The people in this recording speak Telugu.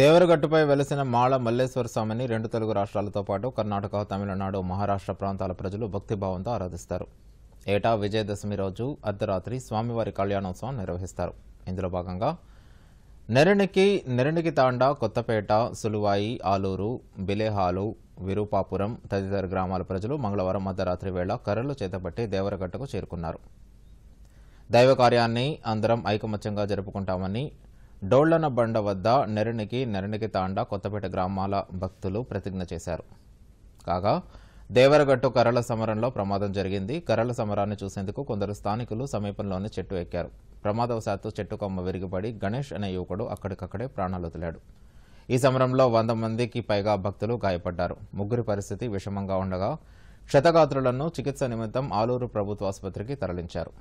దేవరగట్టుపై వెలసిన మాళ మల్లేశ్వర స్వామిని రెండు తెలుగు రాష్ట్రాలతో పాటు కర్ణాటక తమిళనాడు మహారాష్ట్ర ప్రాంతాల ప్రజలు భక్తిభావంతో ఆరాధిస్తారు ఏటా విజయదశమి రోజు అర్ధరాత్రి స్వామివారి కళ్యాణోత్సవం నిర్వహిస్తారు ఇందులో భాగంగా నెరణికి నెరణికి తాండా కొత్తపేట సులువాయి ఆలూరు బిలేహాలు విరూపాపురం తదితర గ్రామాల ప్రజలు మంగళవారం అర్ధరాత్రి వేళ కర్రలు చేతబట్టి దేవరగట్టకు చేరుకున్నారు దైవ కార్యాన్ని అందరం ఐకమత్యంగా జరుపుకుంటామని డోళ్లన బండ వద్ద నెరనికి నెరనికి తాండ కొత్తపేట గ్రామాల భక్తులు ప్రతిజ్ఞ చేశారు కాగా దేవరగట్టు కర్రల సమరంలో ప్రమాదం జరిగింది కర్రల సమరాన్ని చూసేందుకు కొందరు స్థానికులు సమీపంలోనే చెట్టు ఎక్కారు ప్రమాదవశాత్తు చెట్టు కొమ్మ విరిగిపడి గణేష్ అనే యువకుడు అక్కడికక్కడే ప్రాణాలు వదిలాడు ఈ సమరంలో వంద మందికి పైగా భక్తులు గాయపడ్డారు ముగ్గురి పరిస్థితి విషమంగా ఉండగా క్షతగాత్రులను చికిత్స నిమిత్తం ఆలూరు ప్రభుత్వాసుపత్రికి తరలించారు